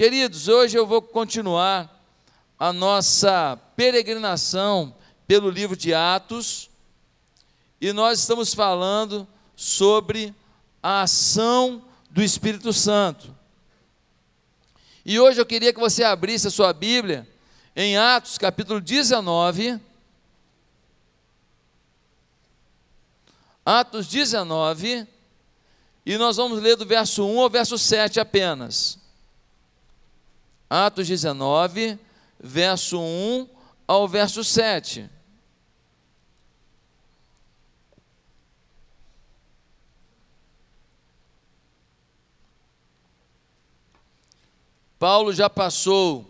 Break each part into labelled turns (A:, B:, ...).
A: Queridos, hoje eu vou continuar a nossa peregrinação pelo livro de Atos e nós estamos falando sobre a ação do Espírito Santo. E hoje eu queria que você abrisse a sua Bíblia em Atos capítulo 19. Atos 19, e nós vamos ler do verso 1 ao verso 7 apenas. Atos 19, verso 1 ao verso 7. Paulo já passou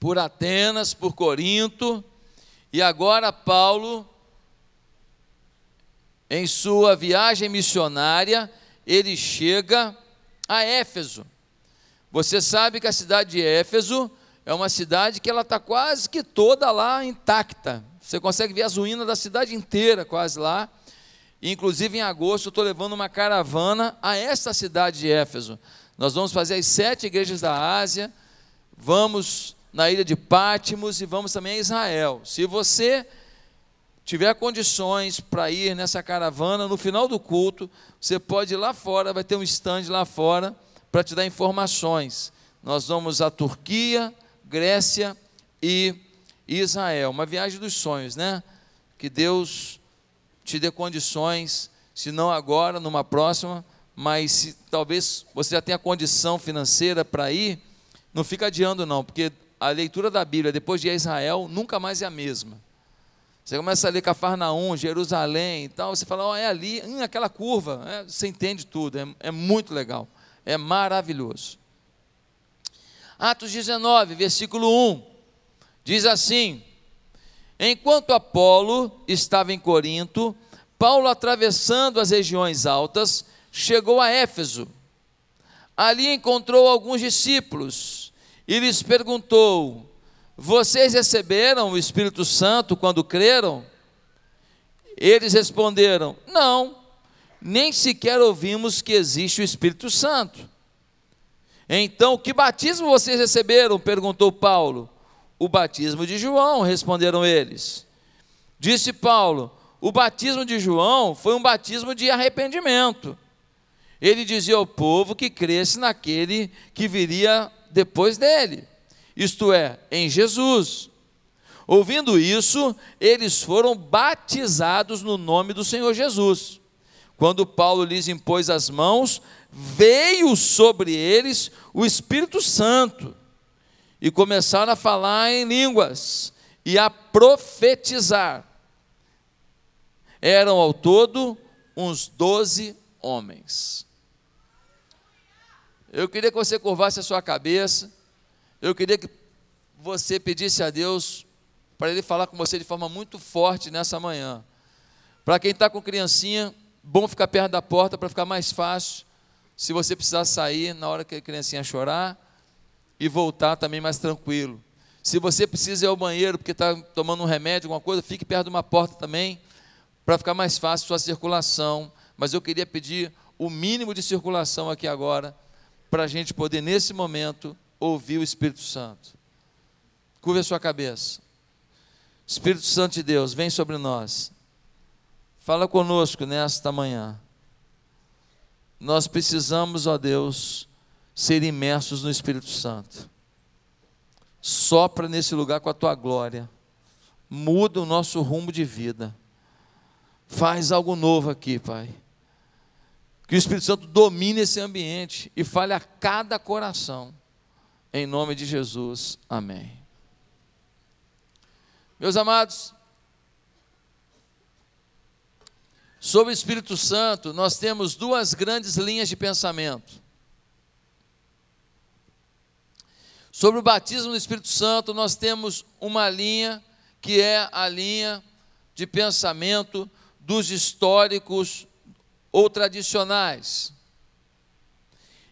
A: por Atenas, por Corinto, e agora Paulo, em sua viagem missionária, ele chega a Éfeso. Você sabe que a cidade de Éfeso é uma cidade que ela está quase que toda lá intacta. Você consegue ver as ruínas da cidade inteira quase lá. Inclusive em agosto estou levando uma caravana a esta cidade de Éfeso. Nós vamos fazer as sete igrejas da Ásia, vamos na ilha de Pátimos e vamos também a Israel. Se você tiver condições para ir nessa caravana, no final do culto, você pode ir lá fora, vai ter um stand lá fora para te dar informações. Nós vamos à Turquia, Grécia e Israel. Uma viagem dos sonhos, né? Que Deus te dê condições, se não agora, numa próxima, mas se talvez você já tenha condição financeira para ir, não fica adiando não, porque a leitura da Bíblia depois de Israel nunca mais é a mesma. Você começa a ler Cafarnaum, Jerusalém e tal, você fala, oh, é ali, hum, aquela curva, é, você entende tudo, é, é muito legal. É maravilhoso. Atos 19, versículo 1, diz assim: Enquanto Apolo estava em Corinto, Paulo, atravessando as regiões altas, chegou a Éfeso. Ali encontrou alguns discípulos e lhes perguntou: Vocês receberam o Espírito Santo quando creram? Eles responderam: Não nem sequer ouvimos que existe o Espírito Santo. Então, que batismo vocês receberam? perguntou Paulo. O batismo de João, responderam eles. Disse Paulo: O batismo de João foi um batismo de arrependimento. Ele dizia ao povo que cresce naquele que viria depois dele, isto é, em Jesus. Ouvindo isso, eles foram batizados no nome do Senhor Jesus. Quando Paulo lhes impôs as mãos, veio sobre eles o Espírito Santo e começaram a falar em línguas e a profetizar. Eram ao todo uns doze homens. Eu queria que você curvasse a sua cabeça, eu queria que você pedisse a Deus para Ele falar com você de forma muito forte nessa manhã. Para quem está com criancinha, bom ficar perto da porta para ficar mais fácil se você precisar sair na hora que a criancinha chorar e voltar também mais tranquilo. Se você precisa ir ao banheiro porque está tomando um remédio, alguma coisa, fique perto de uma porta também para ficar mais fácil sua circulação. Mas eu queria pedir o mínimo de circulação aqui agora para a gente poder, nesse momento, ouvir o Espírito Santo. Curva a sua cabeça. Espírito Santo de Deus, vem sobre nós. Fala conosco nesta manhã. Nós precisamos, ó Deus, ser imersos no Espírito Santo. Sopra nesse lugar com a tua glória. Muda o nosso rumo de vida. Faz algo novo aqui, Pai. Que o Espírito Santo domine esse ambiente e fale a cada coração. Em nome de Jesus. Amém. Meus amados, Sobre o Espírito Santo, nós temos duas grandes linhas de pensamento. Sobre o batismo do Espírito Santo, nós temos uma linha que é a linha de pensamento dos históricos ou tradicionais.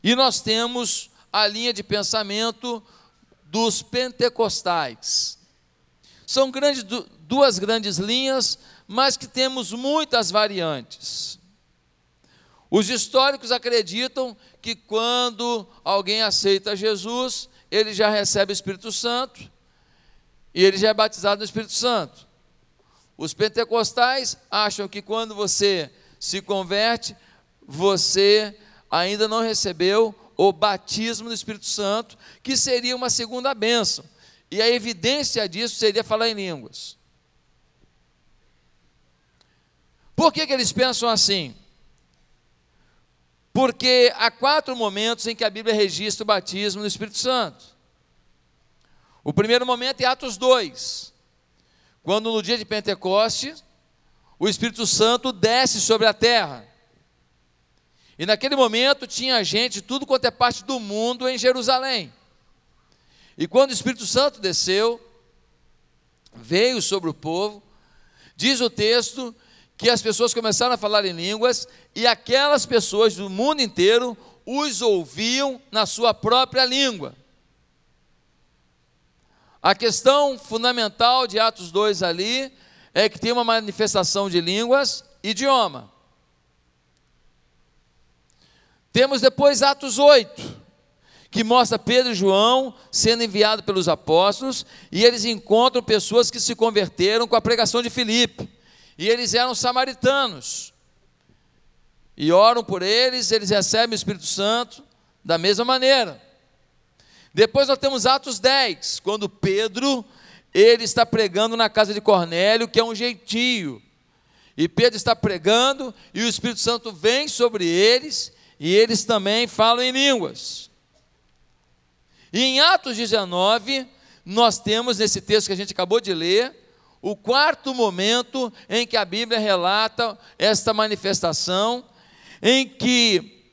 A: E nós temos a linha de pensamento dos pentecostais. São grandes, duas grandes linhas, mas que temos muitas variantes. Os históricos acreditam que quando alguém aceita Jesus, ele já recebe o Espírito Santo e ele já é batizado no Espírito Santo. Os pentecostais acham que quando você se converte, você ainda não recebeu o batismo do Espírito Santo, que seria uma segunda bênção. E a evidência disso seria falar em línguas. Por que, que eles pensam assim? Porque há quatro momentos em que a Bíblia registra o batismo do Espírito Santo. O primeiro momento é Atos 2, quando no dia de Pentecostes, o Espírito Santo desce sobre a terra. E naquele momento tinha gente tudo quanto é parte do mundo em Jerusalém. E quando o Espírito Santo desceu, veio sobre o povo, diz o texto que as pessoas começaram a falar em línguas e aquelas pessoas do mundo inteiro os ouviam na sua própria língua. A questão fundamental de Atos 2 ali é que tem uma manifestação de línguas, e idioma. Temos depois Atos 8, que mostra Pedro e João sendo enviados pelos apóstolos e eles encontram pessoas que se converteram com a pregação de Filipe e eles eram samaritanos. E oram por eles, eles recebem o Espírito Santo da mesma maneira. Depois nós temos Atos 10, quando Pedro, ele está pregando na casa de Cornélio, que é um jeitinho. E Pedro está pregando e o Espírito Santo vem sobre eles e eles também falam em línguas. E em Atos 19, nós temos nesse texto que a gente acabou de ler, o quarto momento em que a Bíblia relata esta manifestação, em que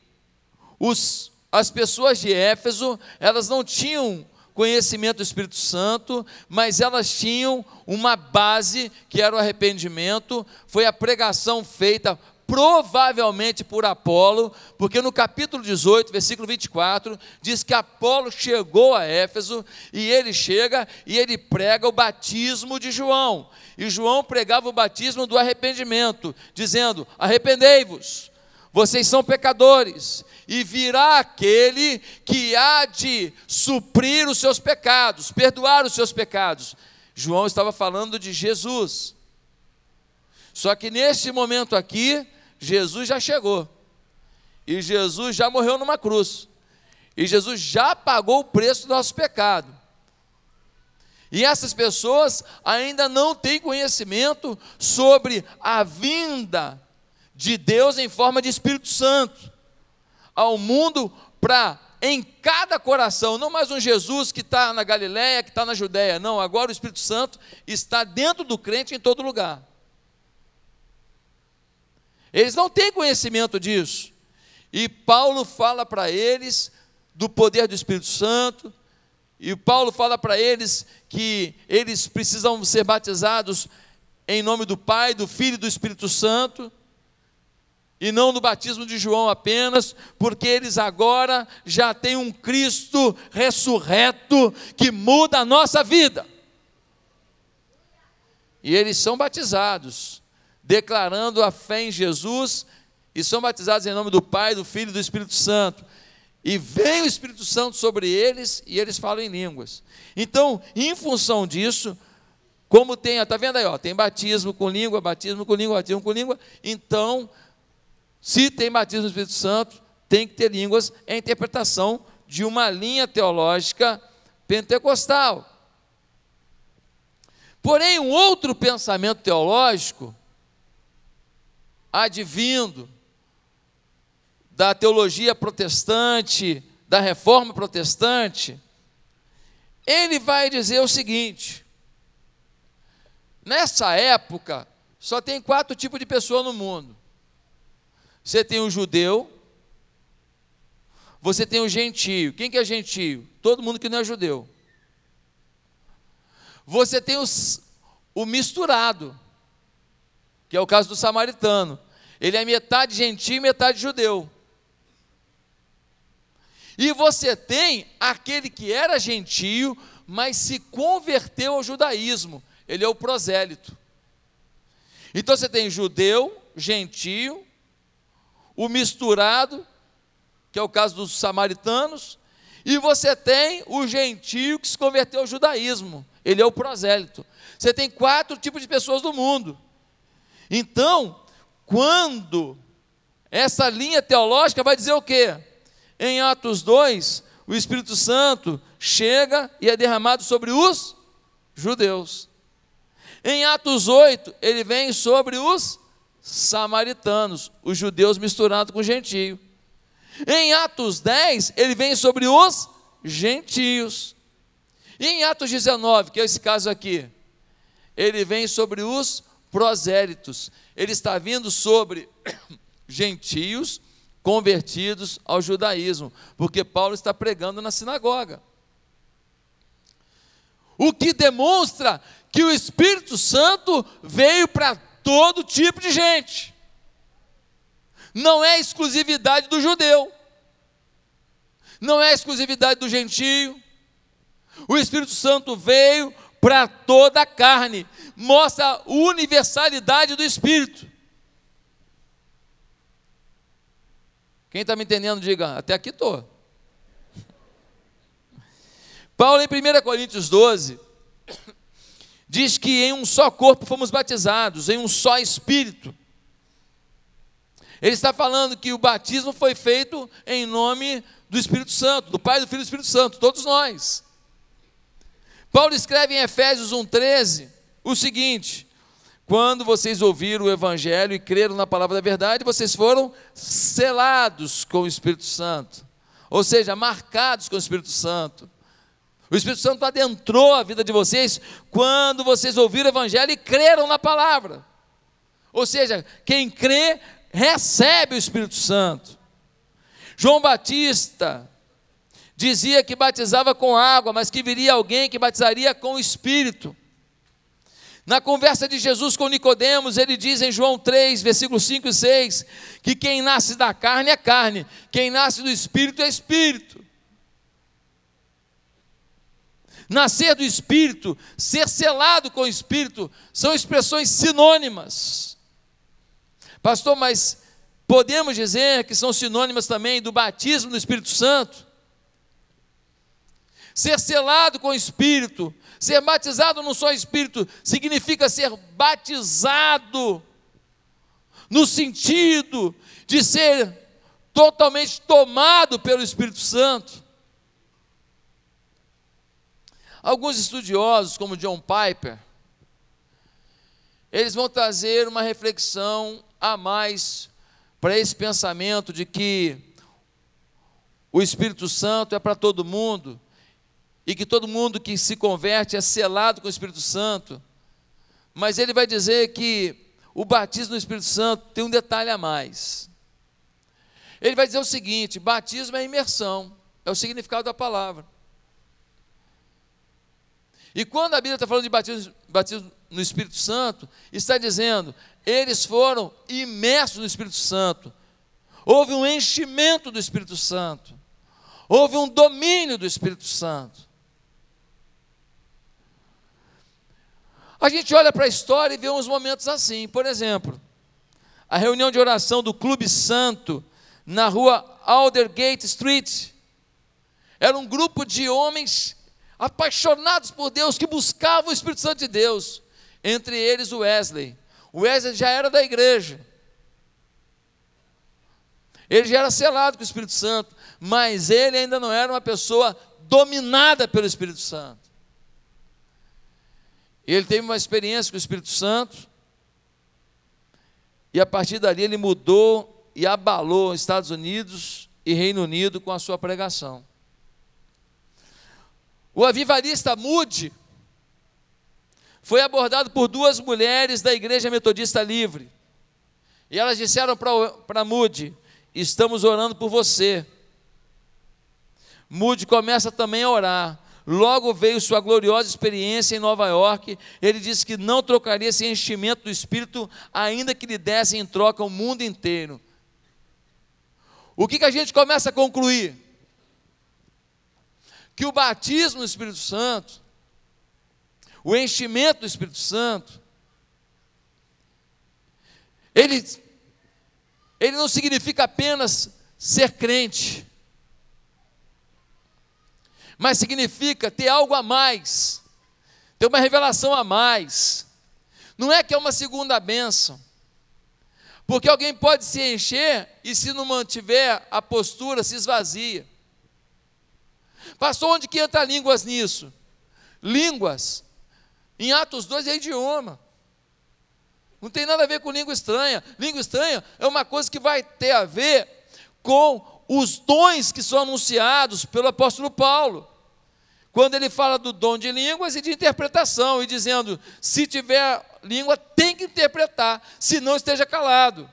A: os, as pessoas de Éfeso, elas não tinham conhecimento do Espírito Santo, mas elas tinham uma base que era o arrependimento, foi a pregação feita provavelmente por Apolo, porque no capítulo 18, versículo 24, diz que Apolo chegou a Éfeso e ele chega e ele prega o batismo de João. E João pregava o batismo do arrependimento, dizendo: Arrependei-vos, vocês são pecadores, e virá aquele que há de suprir os seus pecados, perdoar os seus pecados. João estava falando de Jesus. Só que neste momento aqui, Jesus já chegou. E Jesus já morreu numa cruz. E Jesus já pagou o preço do nosso pecado. E essas pessoas ainda não têm conhecimento sobre a vinda de Deus em forma de Espírito Santo ao mundo para em cada coração, não mais um Jesus que está na Galiléia, que está na Judéia, não, agora o Espírito Santo está dentro do crente em todo lugar. Eles não têm conhecimento disso. E Paulo fala para eles do poder do Espírito Santo, e Paulo fala para eles que eles precisam ser batizados em nome do Pai, do Filho e do Espírito Santo, e não no batismo de João apenas, porque eles agora já têm um Cristo ressurreto que muda a nossa vida. E eles são batizados declarando a fé em Jesus e são batizados em nome do Pai, do Filho e do Espírito Santo. E vem o Espírito Santo sobre eles e eles falam em línguas. Então, em função disso, como tem, está vendo aí, ó, tem batismo com língua, batismo com língua, batismo com língua. Então, se tem batismo do Espírito Santo, tem que ter línguas, é a interpretação de uma linha teológica pentecostal. Porém, um outro pensamento teológico advindo da teologia protestante, da reforma protestante, ele vai dizer o seguinte: nessa época, só tem quatro tipos de pessoa no mundo. Você tem o judeu, você tem o gentio. Quem que é gentio? Todo mundo que não é judeu. Você tem os, o misturado, que é o caso do samaritano. Ele é metade gentil e metade judeu. E você tem aquele que era gentio, mas se converteu ao judaísmo. Ele é o prosélito. Então você tem judeu, gentio, o misturado, que é o caso dos samaritanos, e você tem o gentio que se converteu ao judaísmo. Ele é o prosélito. Você tem quatro tipos de pessoas do mundo. Então, quando essa linha teológica vai dizer o quê? Em Atos 2, o Espírito Santo chega e é derramado sobre os judeus. Em Atos 8, ele vem sobre os samaritanos, os judeus misturados com gentio. Em Atos 10, ele vem sobre os gentios. E em Atos 19, que é esse caso aqui, ele vem sobre os prosélitos. Ele está vindo sobre gentios convertidos ao judaísmo, porque Paulo está pregando na sinagoga. O que demonstra que o Espírito Santo veio para todo tipo de gente. Não é exclusividade do judeu. Não é exclusividade do gentio. O Espírito Santo veio para toda a carne, mostra a universalidade do Espírito. Quem está me entendendo, diga, até aqui estou. Paulo, em 1 Coríntios 12, diz que em um só corpo fomos batizados, em um só espírito. Ele está falando que o batismo foi feito em nome do Espírito Santo, do Pai, do Filho e do Espírito Santo, todos nós. Paulo escreve em Efésios 1,13 o seguinte: Quando vocês ouviram o Evangelho e creram na palavra da verdade, vocês foram selados com o Espírito Santo, ou seja, marcados com o Espírito Santo. O Espírito Santo adentrou a vida de vocês quando vocês ouviram o Evangelho e creram na palavra. Ou seja, quem crê recebe o Espírito Santo. João Batista Dizia que batizava com água, mas que viria alguém que batizaria com o Espírito. Na conversa de Jesus com Nicodemos, ele diz em João 3, versículos 5 e 6, que quem nasce da carne é carne, quem nasce do espírito é espírito. Nascer do espírito, ser selado com o espírito, são expressões sinônimas. Pastor, mas podemos dizer que são sinônimas também do batismo no Espírito Santo? Ser selado com o Espírito, ser batizado no só Espírito, significa ser batizado no sentido de ser totalmente tomado pelo Espírito Santo. Alguns estudiosos, como John Piper, eles vão trazer uma reflexão a mais para esse pensamento de que o Espírito Santo é para todo mundo e que todo mundo que se converte é selado com o Espírito Santo. Mas ele vai dizer que o batismo no Espírito Santo tem um detalhe a mais. Ele vai dizer o seguinte: batismo é imersão, é o significado da palavra. E quando a Bíblia está falando de batismo, batismo no Espírito Santo, está dizendo, eles foram imersos no Espírito Santo. Houve um enchimento do Espírito Santo. Houve um domínio do Espírito Santo. A gente olha para a história e vê uns momentos assim. Por exemplo, a reunião de oração do Clube Santo na rua Aldergate Street. Era um grupo de homens apaixonados por Deus que buscavam o Espírito Santo de Deus, entre eles o Wesley. O Wesley já era da igreja. Ele já era selado com o Espírito Santo, mas ele ainda não era uma pessoa dominada pelo Espírito Santo. Ele teve uma experiência com o Espírito Santo, e a partir dali ele mudou e abalou Estados Unidos e Reino Unido com a sua pregação. O avivarista Mude foi abordado por duas mulheres da Igreja Metodista Livre. E elas disseram para Mude: Estamos orando por você. Mude começa também a orar. Logo veio sua gloriosa experiência em Nova York. Ele disse que não trocaria esse enchimento do Espírito, ainda que lhe dessem em troca o mundo inteiro. O que, que a gente começa a concluir? Que o batismo no Espírito Santo, o enchimento do Espírito Santo, ele, ele não significa apenas ser crente mas significa ter algo a mais, ter uma revelação a mais. Não é que é uma segunda bênção, porque alguém pode se encher e, se não mantiver a postura, se esvazia. Pastor, onde que entra línguas nisso? Línguas, em Atos 2 é idioma. Não tem nada a ver com língua estranha. Língua estranha é uma coisa que vai ter a ver com os dons que são anunciados pelo apóstolo Paulo. Quando ele fala do dom de línguas e de interpretação, e dizendo: se tiver língua, tem que interpretar, se não esteja calado.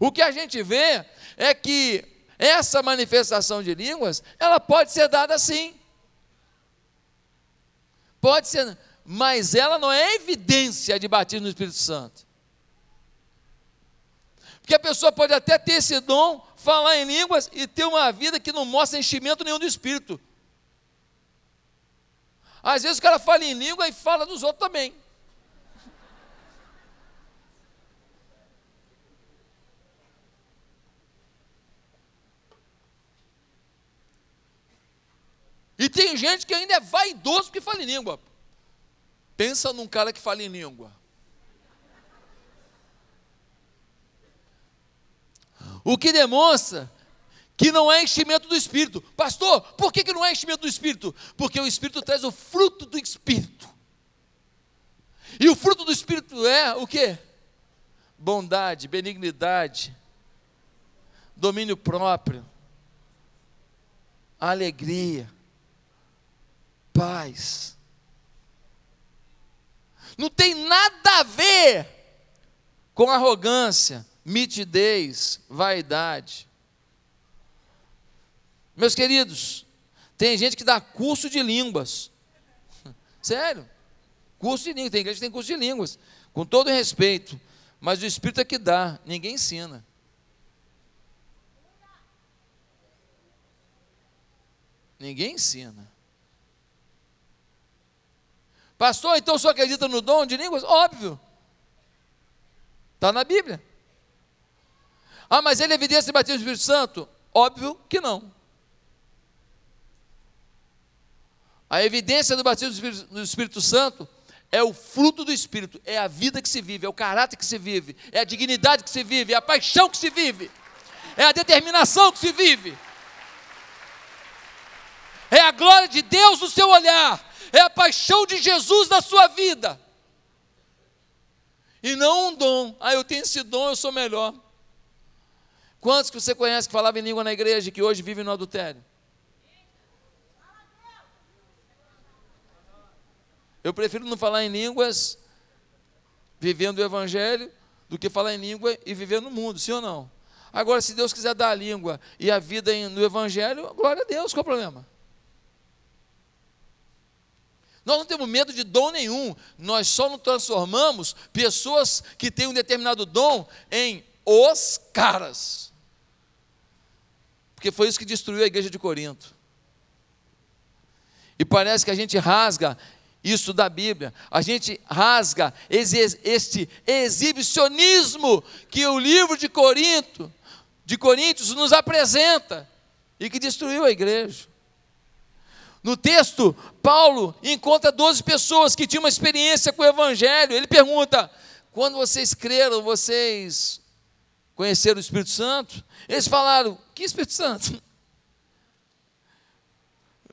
A: O que a gente vê é que essa manifestação de línguas, ela pode ser dada assim. Pode ser, mas ela não é evidência de batismo no Espírito Santo. Porque a pessoa pode até ter esse dom, falar em línguas e ter uma vida que não mostra enchimento nenhum do espírito. Às vezes o cara fala em língua e fala dos outros também. E tem gente que ainda é vaidoso porque fala em língua. Pensa num cara que fala em língua. O que demonstra que não é enchimento do Espírito. Pastor, por que, que não é enchimento do Espírito? Porque o Espírito traz o fruto do Espírito. E o fruto do Espírito é o que? Bondade, benignidade, domínio próprio, alegria, paz. Não tem nada a ver com arrogância, mitidez, vaidade. Meus queridos, tem gente que dá curso de línguas. Sério? Curso de línguas, tem igreja que tem curso de línguas. Com todo respeito, mas o Espírito é que dá, ninguém ensina. Ninguém ensina. Pastor, então só acredita no dom de línguas? Óbvio. Está na Bíblia. Ah, mas ele é evidencia o batismo do Espírito Santo? Óbvio que não. A evidência do batismo do Espírito Santo é o fruto do Espírito, é a vida que se vive, é o caráter que se vive, é a dignidade que se vive, é a paixão que se vive, é a determinação que se vive, é a glória de Deus no seu olhar, é a paixão de Jesus na sua vida, e não um dom. Ah, eu tenho esse dom, eu sou melhor. Quantos que você conhece que falava em língua na igreja e que hoje vive no adultério? Eu prefiro não falar em línguas vivendo o evangelho do que falar em língua e viver no mundo, sim ou não? Agora, se Deus quiser dar a língua e a vida no evangelho, glória a Deus, qual é o problema? Nós não temos medo de dom nenhum, nós só não transformamos pessoas que têm um determinado dom em os caras. Porque foi isso que destruiu a igreja de Corinto. E parece que a gente rasga isso da Bíblia, a gente rasga este exibicionismo que o livro de Corinto, de Coríntios, nos apresenta e que destruiu a igreja. No texto, Paulo encontra 12 pessoas que tinham uma experiência com o Evangelho. Ele pergunta: quando vocês creram, vocês conheceram o Espírito Santo, eles falaram: Que Espírito Santo?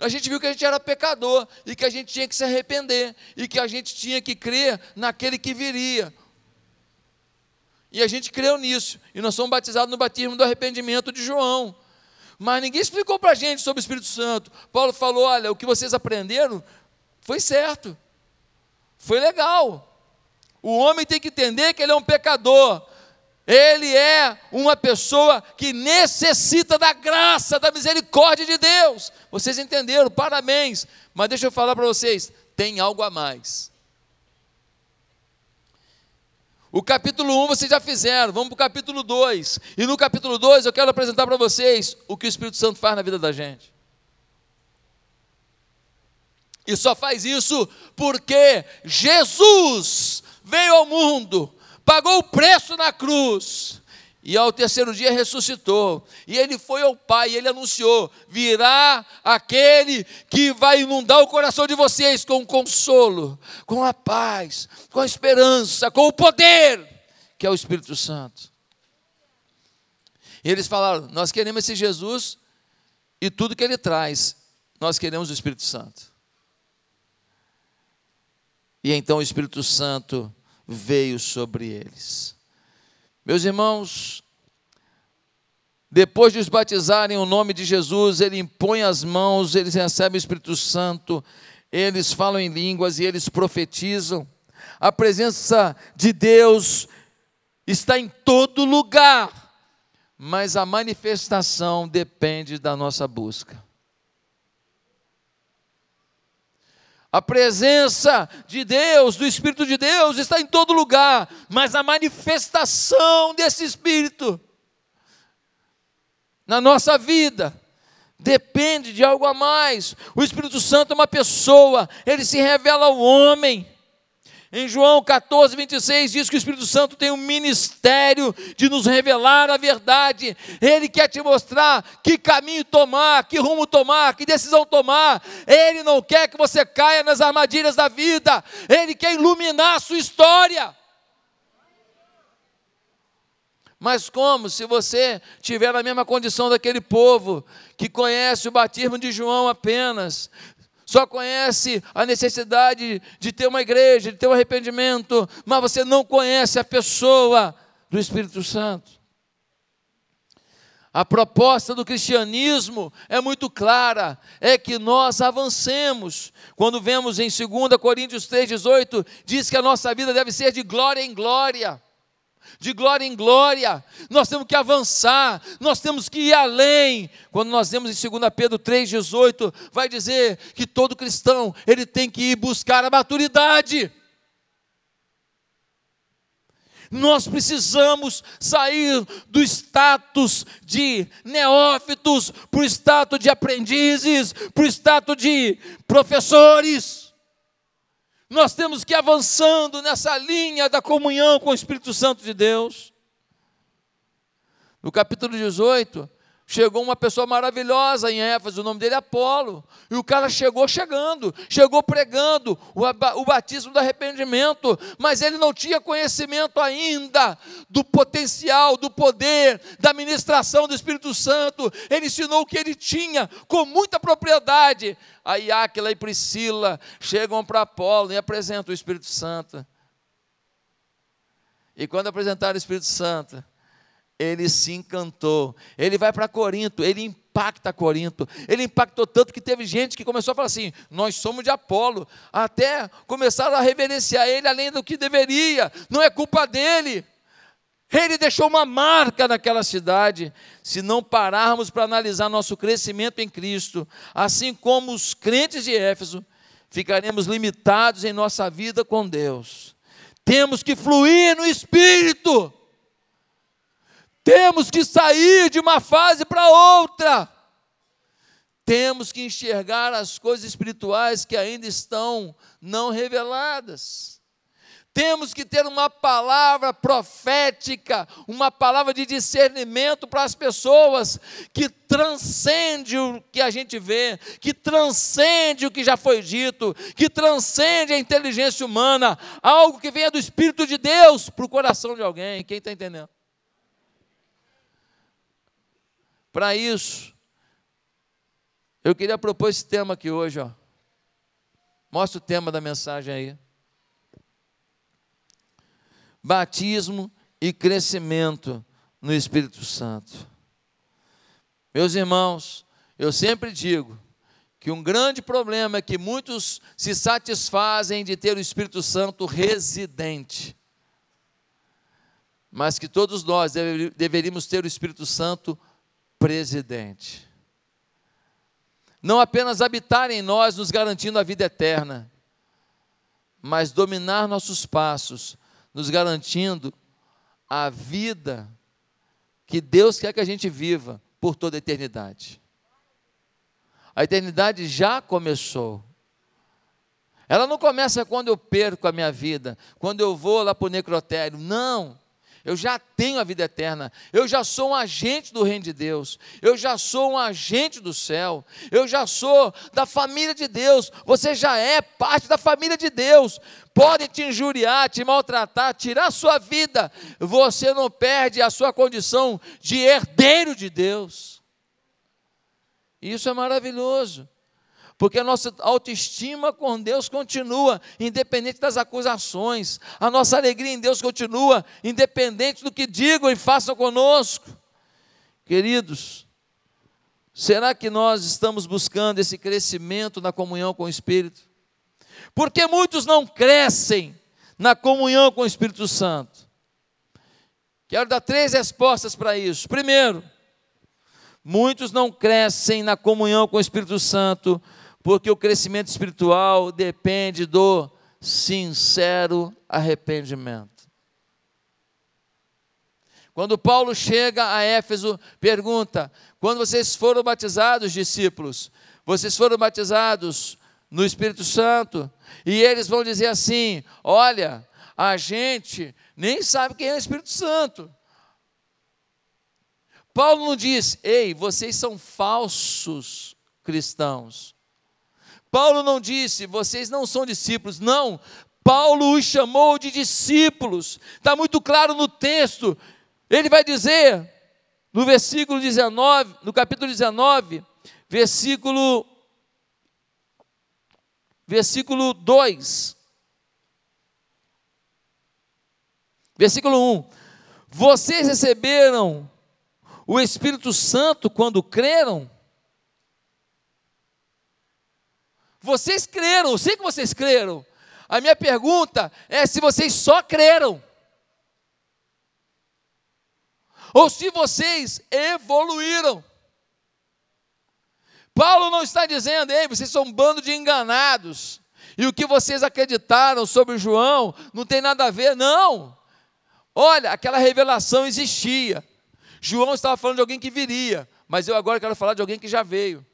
A: A gente viu que a gente era pecador e que a gente tinha que se arrepender e que a gente tinha que crer naquele que viria. E a gente creu nisso e nós somos batizados no batismo do arrependimento de João. Mas ninguém explicou para a gente sobre o Espírito Santo. Paulo falou: Olha, o que vocês aprenderam foi certo, foi legal. O homem tem que entender que ele é um pecador, ele é uma pessoa que necessita da graça, da misericórdia de Deus. Vocês entenderam? Parabéns. Mas deixa eu falar para vocês: tem algo a mais. O capítulo 1 vocês já fizeram, vamos para o capítulo 2. E no capítulo 2 eu quero apresentar para vocês o que o Espírito Santo faz na vida da gente. E só faz isso porque Jesus veio ao mundo pagou o preço na cruz. E ao terceiro dia ressuscitou. E ele foi ao Pai, e ele anunciou: virá aquele que vai inundar o coração de vocês com consolo, com a paz, com a esperança, com o poder, que é o Espírito Santo. E eles falaram: nós queremos esse Jesus e tudo que ele traz, nós queremos o Espírito Santo. E então o Espírito Santo veio sobre eles. Meus irmãos, depois de os batizarem o nome de Jesus, ele impõe as mãos, eles recebem o Espírito Santo, eles falam em línguas e eles profetizam. A presença de Deus está em todo lugar, mas a manifestação depende da nossa busca. A presença de Deus, do Espírito de Deus, está em todo lugar, mas a manifestação desse Espírito na nossa vida depende de algo a mais. O Espírito Santo é uma pessoa, ele se revela ao homem. Em João 14, 26, diz que o Espírito Santo tem um ministério de nos revelar a verdade. Ele quer te mostrar que caminho tomar, que rumo tomar, que decisão tomar. Ele não quer que você caia nas armadilhas da vida. Ele quer iluminar a sua história. Mas como se você tiver na mesma condição daquele povo que conhece o batismo de João apenas, só conhece a necessidade de ter uma igreja, de ter um arrependimento, mas você não conhece a pessoa do Espírito Santo. A proposta do cristianismo é muito clara, é que nós avancemos. Quando vemos em 2 Coríntios 3,18, diz que a nossa vida deve ser de glória em glória de glória em glória, nós temos que avançar, nós temos que ir além. Quando nós vemos em 2 Pedro 3,18, vai dizer que todo cristão ele tem que ir buscar a maturidade. Nós precisamos sair do status de neófitos para o status de aprendizes, para o status de professores. Nós temos que ir avançando nessa linha da comunhão com o Espírito Santo de Deus. No capítulo 18, Chegou uma pessoa maravilhosa em Éfeso, o nome dele é Apolo. E o cara chegou chegando, chegou pregando o, o batismo do arrependimento, mas ele não tinha conhecimento ainda do potencial, do poder, da ministração do Espírito Santo. Ele ensinou o que ele tinha com muita propriedade. Aí Áquila e Priscila chegam para Apolo e apresentam o Espírito Santo. E quando apresentaram o Espírito Santo, ele se encantou. Ele vai para Corinto, ele impacta Corinto. Ele impactou tanto que teve gente que começou a falar assim: nós somos de Apolo. Até começaram a reverenciar ele além do que deveria. Não é culpa dele. Ele deixou uma marca naquela cidade. Se não pararmos para analisar nosso crescimento em Cristo, assim como os crentes de Éfeso, ficaremos limitados em nossa vida com Deus. Temos que fluir no Espírito temos que sair de uma fase para outra. Temos que enxergar as coisas espirituais que ainda estão não reveladas. Temos que ter uma palavra profética, uma palavra de discernimento para as pessoas, que transcende o que a gente vê, que transcende o que já foi dito, que transcende a inteligência humana, algo que venha do Espírito de Deus para o coração de alguém. Quem está entendendo? Para isso, eu queria propor esse tema aqui hoje, ó. Mostra o tema da mensagem aí. Batismo e crescimento no Espírito Santo. Meus irmãos, eu sempre digo que um grande problema é que muitos se satisfazem de ter o Espírito Santo residente, mas que todos nós deveríamos ter o Espírito Santo residente presidente. Não apenas habitar em nós, nos garantindo a vida eterna, mas dominar nossos passos, nos garantindo a vida que Deus quer que a gente viva por toda a eternidade. A eternidade já começou. Ela não começa quando eu perco a minha vida, quando eu vou lá para o necrotério. Não. Eu já tenho a vida eterna. Eu já sou um agente do reino de Deus. Eu já sou um agente do céu. Eu já sou da família de Deus. Você já é parte da família de Deus. Pode te injuriar, te maltratar, tirar a sua vida. Você não perde a sua condição de herdeiro de Deus. Isso é maravilhoso porque a nossa autoestima com Deus continua, independente das acusações, a nossa alegria em Deus continua, independente do que digam e façam conosco. Queridos, será que nós estamos buscando esse crescimento na comunhão com o Espírito? Porque muitos não crescem na comunhão com o Espírito Santo. Quero dar três respostas para isso. Primeiro, muitos não crescem na comunhão com o Espírito Santo porque o crescimento espiritual depende do sincero arrependimento. Quando Paulo chega a Éfeso, pergunta: quando vocês foram batizados, discípulos, vocês foram batizados no Espírito Santo? E eles vão dizer assim: olha, a gente nem sabe quem é o Espírito Santo. Paulo não diz, ei, vocês são falsos cristãos. Paulo não disse, vocês não são discípulos, não. Paulo os chamou de discípulos, está muito claro no texto. Ele vai dizer, no versículo 19, no capítulo 19, versículo, versículo 2. Versículo 1: Vocês receberam o Espírito Santo quando creram? Vocês creram, eu sei que vocês creram. A minha pergunta é se vocês só creram. Ou se vocês evoluíram. Paulo não está dizendo, ei, vocês são um bando de enganados. E o que vocês acreditaram sobre João não tem nada a ver, não. Olha, aquela revelação existia. João estava falando de alguém que viria, mas eu agora quero falar de alguém que já veio.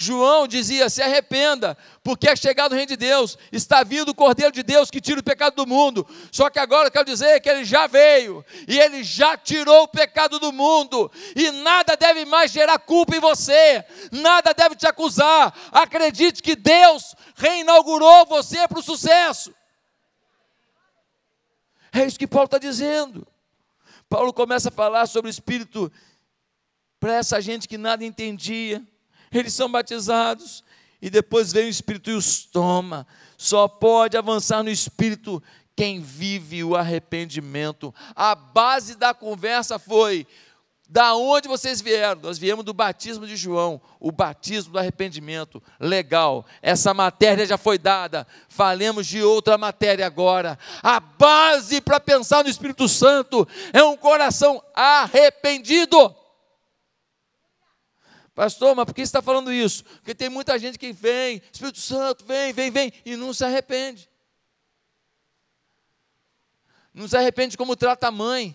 A: João dizia: se arrependa, porque é chegado o reino de Deus, está vindo o Cordeiro de Deus que tira o pecado do mundo. Só que agora eu quero dizer que ele já veio e ele já tirou o pecado do mundo, e nada deve mais gerar culpa em você, nada deve te acusar. Acredite que Deus reinaugurou você para o sucesso. É isso que Paulo está dizendo. Paulo começa a falar sobre o espírito para essa gente que nada entendia eles são batizados e depois vem o Espírito e os toma. Só pode avançar no Espírito quem vive o arrependimento. A base da conversa foi: da onde vocês vieram? Nós viemos do batismo de João, o batismo do arrependimento. Legal, essa matéria já foi dada. Falemos de outra matéria agora. A base para pensar no Espírito Santo é um coração arrependido. Pastor, mas por que você está falando isso? Porque tem muita gente que vem, Espírito Santo, vem, vem, vem, e não se arrepende. Não se arrepende como trata a mãe.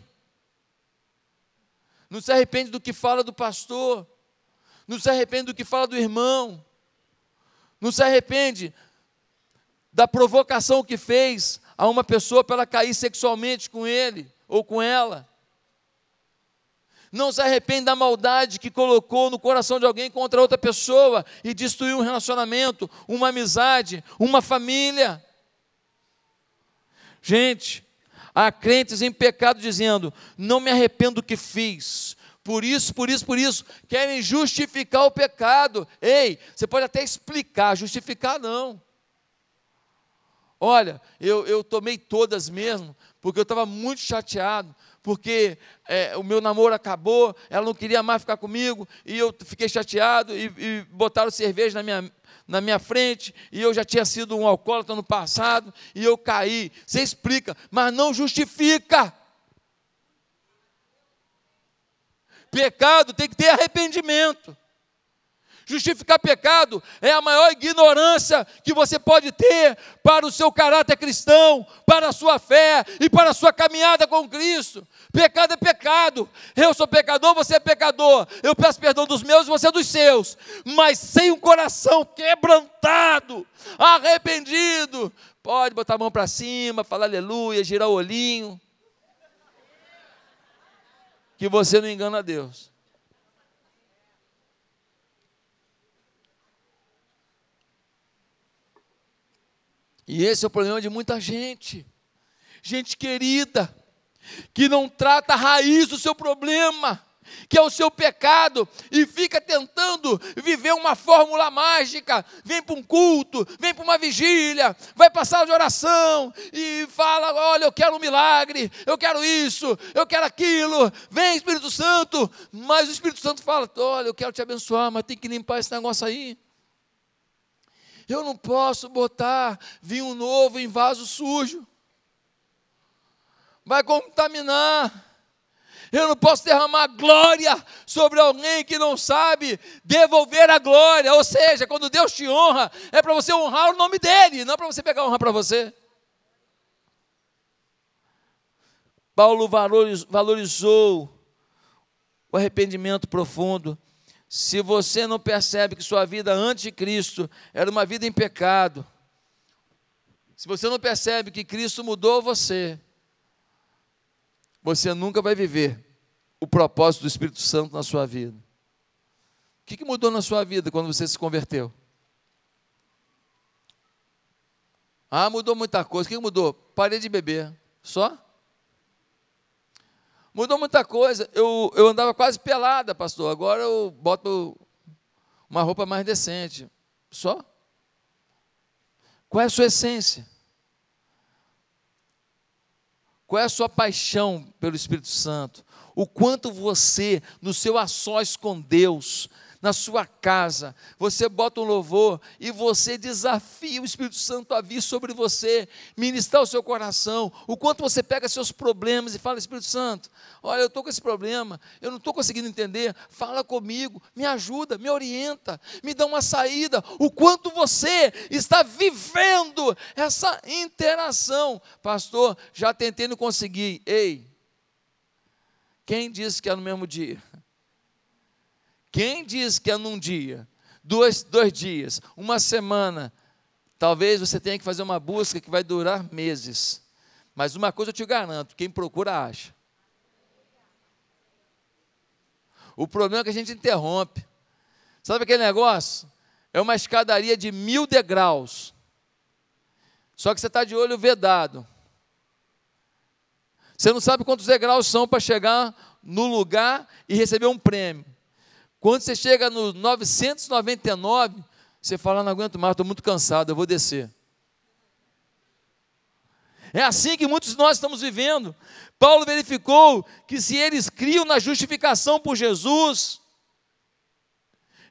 A: Não se arrepende do que fala do pastor. Não se arrepende do que fala do irmão. Não se arrepende da provocação que fez a uma pessoa para ela cair sexualmente com ele ou com ela não se arrepende da maldade que colocou no coração de alguém contra outra pessoa e destruiu um relacionamento, uma amizade, uma família. Gente, há crentes em pecado dizendo: não me arrependo do que fiz. Por isso, por isso, por isso, querem justificar o pecado. Ei, você pode até explicar, justificar não. Olha, eu, eu tomei todas mesmo, porque eu estava muito chateado porque é, o meu namoro acabou, ela não queria mais ficar comigo, e eu fiquei chateado, e, e botaram cerveja na minha, na minha frente, e eu já tinha sido um alcoólatra no passado, e eu caí. Você explica, mas não justifica. Pecado tem que ter arrependimento. Justificar pecado é a maior ignorância que você pode ter para o seu caráter cristão, para a sua fé e para a sua caminhada com Cristo. Pecado é pecado. Eu sou pecador, você é pecador. Eu peço perdão dos meus, e você é dos seus. Mas sem um coração quebrantado, arrependido, pode botar a mão para cima, falar aleluia, girar o olhinho. Que você não engana Deus. E esse é o problema de muita gente. Gente querida, que não trata a raiz do seu problema, que é o seu pecado, e fica tentando viver uma fórmula mágica. Vem para um culto, vem para uma vigília, vai para sala de oração e fala: Olha, eu quero um milagre, eu quero isso, eu quero aquilo. Vem, Espírito Santo. Mas o Espírito Santo fala: Olha, eu quero te abençoar, mas tem que limpar esse negócio aí. Eu não posso botar vinho novo em vaso sujo. Vai contaminar. Eu não posso derramar glória sobre alguém que não sabe devolver a glória. Ou seja, quando Deus te honra, é para você honrar o nome dele, não é para você pegar honra para você. Paulo valorizou o arrependimento profundo se você não percebe que sua vida antes de Cristo era uma vida em pecado, se você não percebe que Cristo mudou você, você nunca vai viver o propósito do Espírito Santo na sua vida. O que mudou na sua vida quando você se converteu? Ah, mudou muita coisa. O que mudou? Parei de beber. Só? Mudou muita coisa. Eu, eu andava quase pelada, pastor. Agora eu boto uma roupa mais decente. Só? Qual é a sua essência? Qual é a sua paixão pelo Espírito Santo? O quanto você, no seu a sós com Deus, na sua casa, você bota um louvor e você desafia o Espírito Santo a vir sobre você, ministrar o seu coração, o quanto você pega seus problemas e fala, Espírito Santo, olha, eu estou com esse problema, eu não estou conseguindo entender, fala comigo, me ajuda, me orienta, me dá uma saída, o quanto você está vivendo essa interação. Pastor, já tentei, não consegui. Ei, quem disse que é no mesmo dia? Quem diz que é num dia, dois, dois dias, uma semana, talvez você tenha que fazer uma busca que vai durar meses. Mas uma coisa eu te garanto: quem procura, acha. O problema é que a gente interrompe. Sabe aquele negócio? É uma escadaria de mil degraus. Só que você está de olho vedado. Você não sabe quantos degraus são para chegar no lugar e receber um prêmio. Quando você chega no 999, você fala: não aguento mais, estou muito cansado, eu vou descer. É assim que muitos de nós estamos vivendo. Paulo verificou que se eles criam na justificação por Jesus,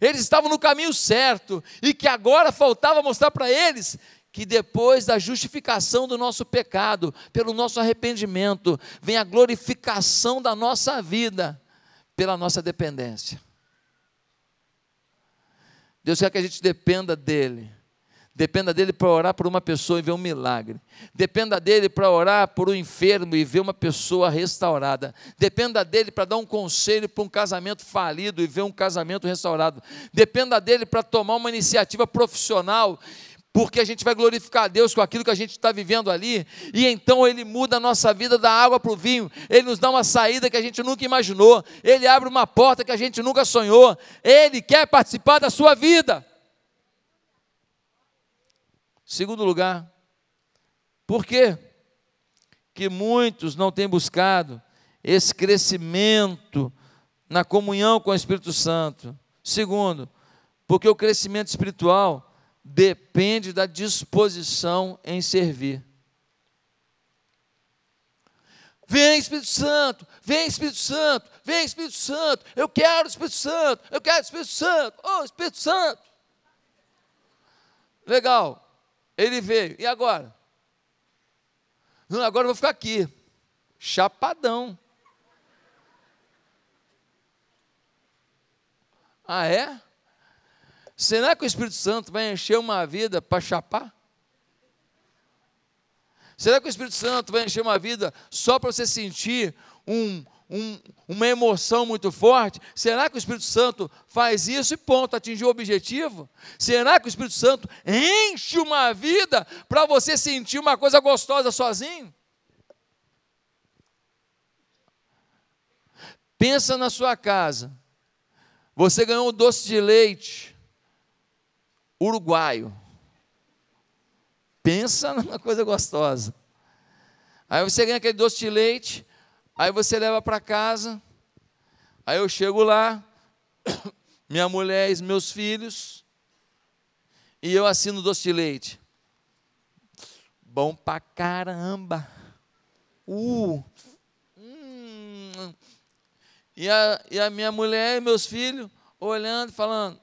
A: eles estavam no caminho certo e que agora faltava mostrar para eles que depois da justificação do nosso pecado, pelo nosso arrependimento, vem a glorificação da nossa vida pela nossa dependência. Deus quer que a gente dependa dEle. Dependa dele para orar por uma pessoa e ver um milagre. Dependa dele para orar por um enfermo e ver uma pessoa restaurada. Dependa dele para dar um conselho para um casamento falido e ver um casamento restaurado. Dependa dele para tomar uma iniciativa profissional porque a gente vai glorificar a Deus com aquilo que a gente está vivendo ali, e então Ele muda a nossa vida da água para o vinho, Ele nos dá uma saída que a gente nunca imaginou, Ele abre uma porta que a gente nunca sonhou, Ele quer participar da sua vida. Segundo lugar, por quê? que muitos não têm buscado esse crescimento na comunhão com o Espírito Santo? Segundo, porque o crescimento espiritual depende da disposição em servir. Vem Espírito Santo, vem Espírito Santo, vem Espírito Santo, eu quero Espírito Santo, eu quero Espírito Santo, ô oh, Espírito Santo. Legal, ele veio, e agora? Não, agora eu vou ficar aqui, chapadão. Ah, é? Será que o Espírito Santo vai encher uma vida para chapar? Será que o Espírito Santo vai encher uma vida só para você sentir um, um, uma emoção muito forte? Será que o Espírito Santo faz isso e ponto, atingiu o objetivo? Será que o Espírito Santo enche uma vida para você sentir uma coisa gostosa sozinho? Pensa na sua casa. Você ganhou um doce de leite uruguaio. Pensa numa coisa gostosa. Aí você ganha aquele doce de leite, aí você leva para casa. Aí eu chego lá, minha mulher e meus filhos, e eu assino doce de leite. Bom pra caramba. Uh. Hum. E, a, e a minha mulher e meus filhos olhando, falando: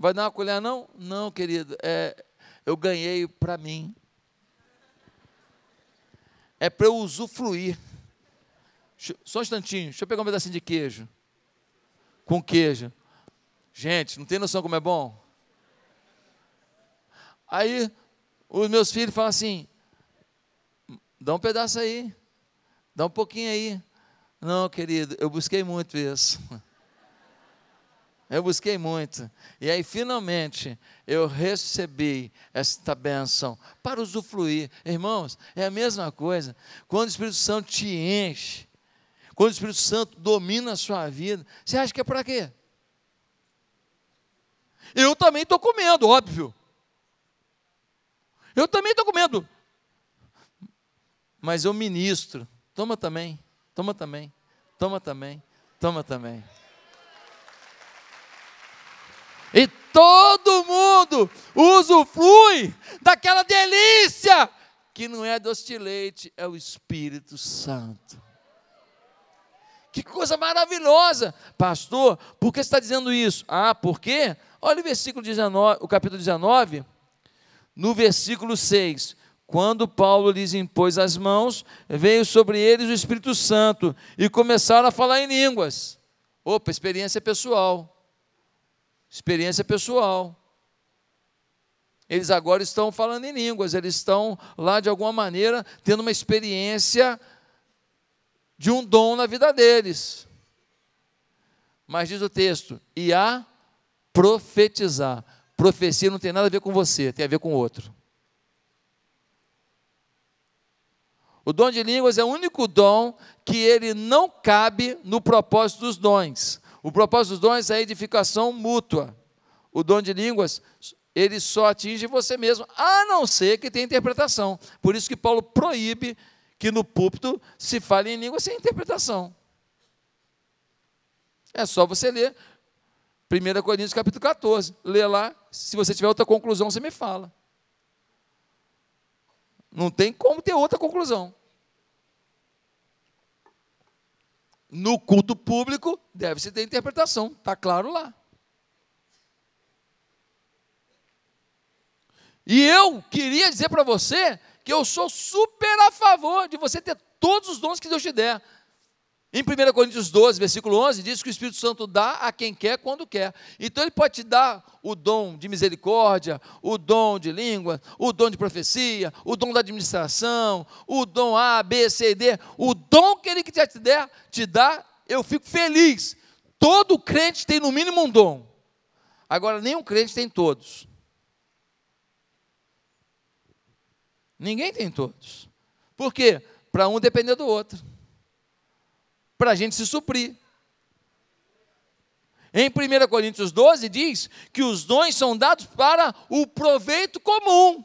A: Vai dar uma colher, não? Não, querido. É, eu ganhei para mim. É para eu usufruir. Só um instantinho, deixa eu pegar um pedacinho de queijo. Com queijo. Gente, não tem noção como é bom? Aí os meus filhos falam assim: dá um pedaço aí, dá um pouquinho aí. Não, querido, eu busquei muito isso. Eu busquei muito. E aí, finalmente, eu recebi esta bênção para usufruir. Irmãos, é a mesma coisa. Quando o Espírito Santo te enche, quando o Espírito Santo domina a sua vida, você acha que é para quê? Eu também estou comendo, óbvio. Eu também estou comendo. Mas eu ministro. Toma também, toma também, toma também, toma também. E todo mundo usufrui daquela delícia que não é doce de leite, é o Espírito Santo. Que coisa maravilhosa, pastor. Por que você está dizendo isso? Ah, por quê? Olha o versículo 19, o capítulo 19, no versículo 6. Quando Paulo lhes impôs as mãos, veio sobre eles o Espírito Santo e começaram a falar em línguas. Opa, experiência pessoal experiência pessoal. Eles agora estão falando em línguas, eles estão lá de alguma maneira tendo uma experiência de um dom na vida deles. Mas diz o texto: e a profetizar. Profecia não tem nada a ver com você, tem a ver com o outro. O dom de línguas é o único dom que ele não cabe no propósito dos dons. O propósito dos dons é a edificação mútua. O dom de línguas, ele só atinge você mesmo, a não ser que tenha interpretação. Por isso que Paulo proíbe que no púlpito se fale em língua sem interpretação. É só você ler 1 Coríntios capítulo 14. Lê lá, se você tiver outra conclusão, você me fala. Não tem como ter outra conclusão. No culto público, deve-se ter interpretação, está claro lá. E eu queria dizer para você que eu sou super a favor de você ter todos os dons que Deus te der. Em 1 Coríntios 12, versículo 11, diz que o Espírito Santo dá a quem quer, quando quer. Então ele pode te dar o dom de misericórdia, o dom de língua, o dom de profecia, o dom da administração, o dom A, B, C, D. O dom que ele quiser te der, te dá, eu fico feliz. Todo crente tem no mínimo um dom. Agora, nenhum crente tem todos. Ninguém tem todos. Por quê? Para um depender do outro para a gente se suprir. Em 1 Coríntios 12 diz que os dons são dados para o proveito comum.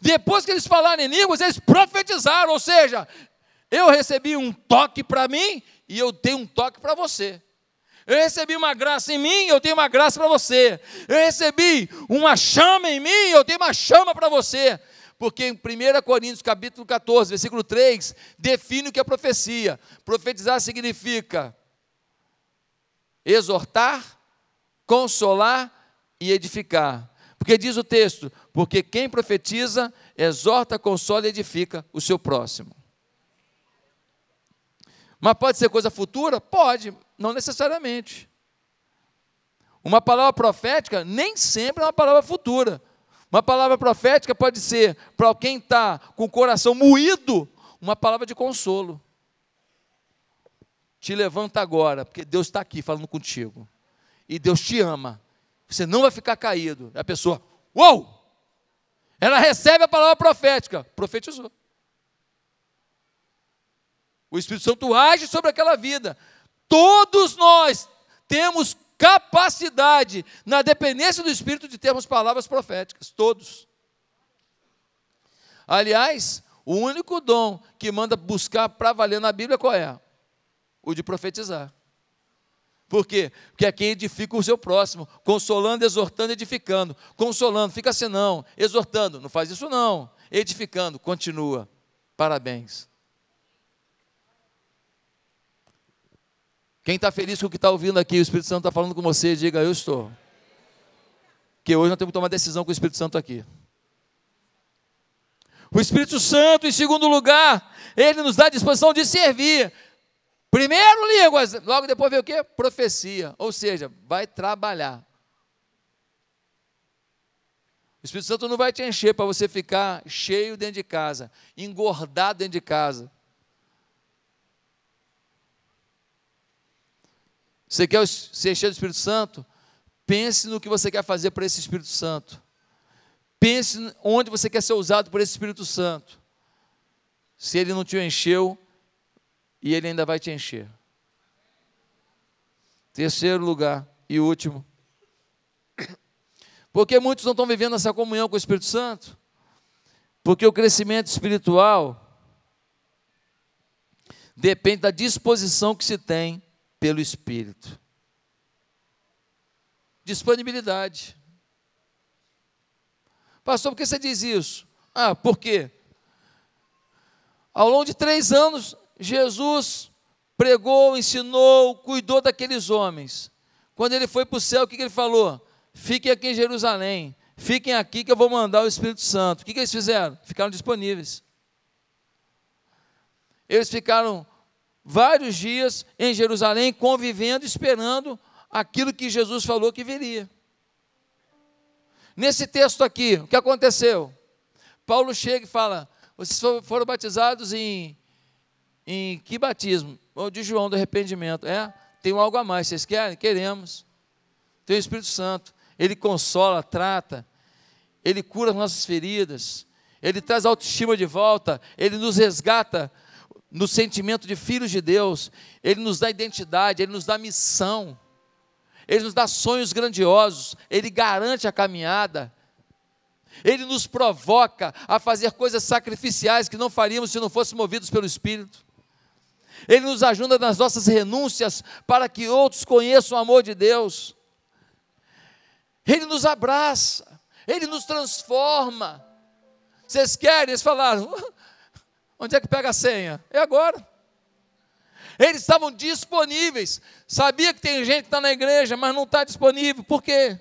A: Depois que eles falaram em línguas, eles profetizaram, ou seja, eu recebi um toque para mim e eu tenho um toque para você. Eu recebi uma graça em mim, e eu tenho uma graça para você. Eu recebi uma chama em mim, e eu tenho uma chama para você porque em 1 Coríntios capítulo 14, versículo 3, define o que é profecia. Profetizar significa exortar, consolar e edificar. Porque diz o texto: porque quem profetiza exorta, consola e edifica o seu próximo. Mas pode ser coisa futura? Pode, não necessariamente. Uma palavra profética nem sempre é uma palavra futura. Uma palavra profética pode ser, para quem está com o coração moído, uma palavra de consolo. Te levanta agora, porque Deus está aqui falando contigo. E Deus te ama. Você não vai ficar caído. A pessoa, uou! Ela recebe a palavra profética. Profetizou. O Espírito Santo age sobre aquela vida. Todos nós temos capacidade, na dependência do Espírito, de termos palavras proféticas, todos. Aliás, o único dom que manda buscar para valer na Bíblia qual é? O de profetizar. Por quê? Porque é quem edifica o seu próximo, consolando, exortando, edificando. Consolando, fica assim não, exortando, não faz isso não. Edificando, continua. Parabéns. Quem está feliz com o que está ouvindo aqui, o Espírito Santo está falando com você, diga: Eu estou. Porque hoje nós temos que tomar decisão com o Espírito Santo aqui. O Espírito Santo, em segundo lugar, ele nos dá a disposição de servir. Primeiro línguas, logo depois vem o quê? Profecia, ou seja, vai trabalhar. O Espírito Santo não vai te encher para você ficar cheio dentro de casa, engordado dentro de casa. Você quer ser cheio do Espírito Santo? Pense no que você quer fazer para esse Espírito Santo. Pense onde você quer ser usado por esse Espírito Santo. Se ele não te encheu, e ele ainda vai te encher. Terceiro lugar e último. Porque muitos não estão vivendo essa comunhão com o Espírito Santo. Porque o crescimento espiritual depende da disposição que se tem pelo Espírito. Disponibilidade. Pastor, por que você diz isso? Ah, por quê? Ao longo de três anos, Jesus pregou, ensinou, cuidou daqueles homens. Quando ele foi para o céu, o que, ele falou? Fiquem aqui em Jerusalém, fiquem aqui que eu vou mandar o Espírito Santo. O que, que eles fizeram? Ficaram disponíveis. Eles ficaram vários dias em Jerusalém, convivendo, esperando aquilo que Jesus falou que viria. Nesse texto aqui, o que aconteceu? Paulo chega e fala: Vocês foram batizados em, em que batismo? O de João do arrependimento. É, tem algo a mais. Vocês querem? Queremos. Tem o Espírito Santo. Ele consola, trata, ele cura as nossas feridas, ele traz a autoestima de volta, ele nos resgata no sentimento de filhos de Deus, Ele nos dá identidade, Ele nos dá missão, Ele nos dá sonhos grandiosos, Ele garante a caminhada, Ele nos provoca a fazer coisas sacrificiais que não faríamos se não fossemos movidos pelo Espírito. Ele nos ajuda nas nossas renúncias para que outros conheçam o amor de Deus. Ele nos abraça, Ele nos transforma. Vocês querem? Eles falaram, Onde é que pega a senha? É agora. Eles estavam disponíveis. Sabia que tem gente que está na igreja, mas não está disponível. Por quê?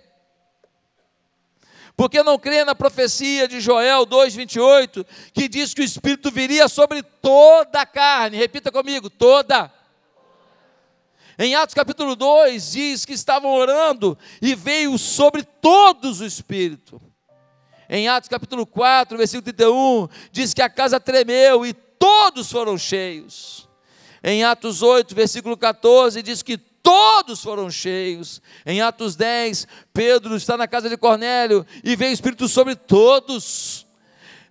A: Porque não crê na profecia de Joel 2,28, que diz que o Espírito viria sobre toda a carne. Repita comigo, toda. Em Atos capítulo 2, diz que estavam orando e veio sobre todos o Espírito em Atos capítulo 4, versículo 31, diz que a casa tremeu e todos foram cheios. Em Atos 8, versículo 14, diz que todos foram cheios. Em Atos 10, Pedro está na casa de Cornélio e vem o Espírito sobre todos.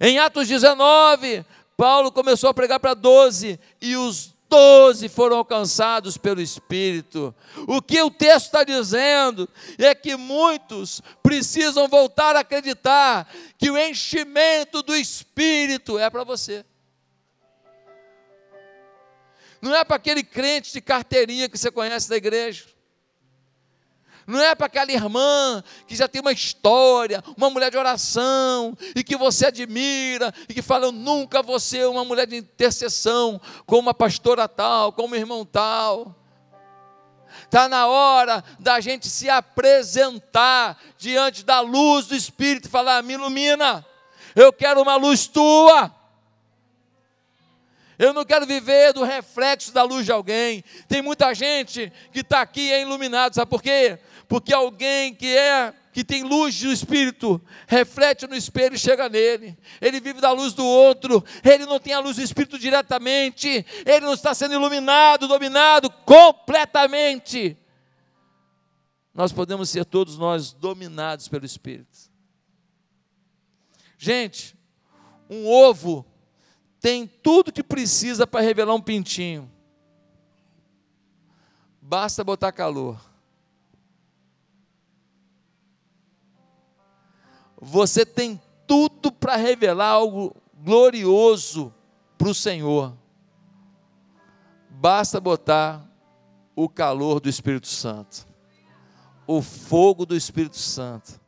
A: Em Atos 19, Paulo começou a pregar para 12 e os doze foram alcançados pelo Espírito. O que o texto está dizendo é que muitos precisam voltar a acreditar que o enchimento do Espírito é para você. Não é para aquele crente de carteirinha que você conhece da igreja não é para aquela irmã que já tem uma história, uma mulher de oração, e que você admira, e que fala: Eu nunca vou ser uma mulher de intercessão, como uma pastora tal, como um irmão tal. Está na hora da gente se apresentar diante da luz do Espírito e falar: Me ilumina, eu quero uma luz tua. Eu não quero viver do reflexo da luz de alguém. Tem muita gente que está aqui é iluminado, sabe por quê? porque alguém que é que tem luz do Espírito, reflete no espelho e chega nele. Ele vive da luz do outro, ele não tem a luz do Espírito diretamente, ele não está sendo iluminado, dominado completamente. Nós podemos ser todos nós dominados pelo Espírito. Gente, um ovo tem tudo que precisa para revelar um pintinho. Basta botar calor. você tem tudo para revelar algo glorioso para o Senhor. Basta botar o calor do Espírito Santo, o fogo do Espírito Santo.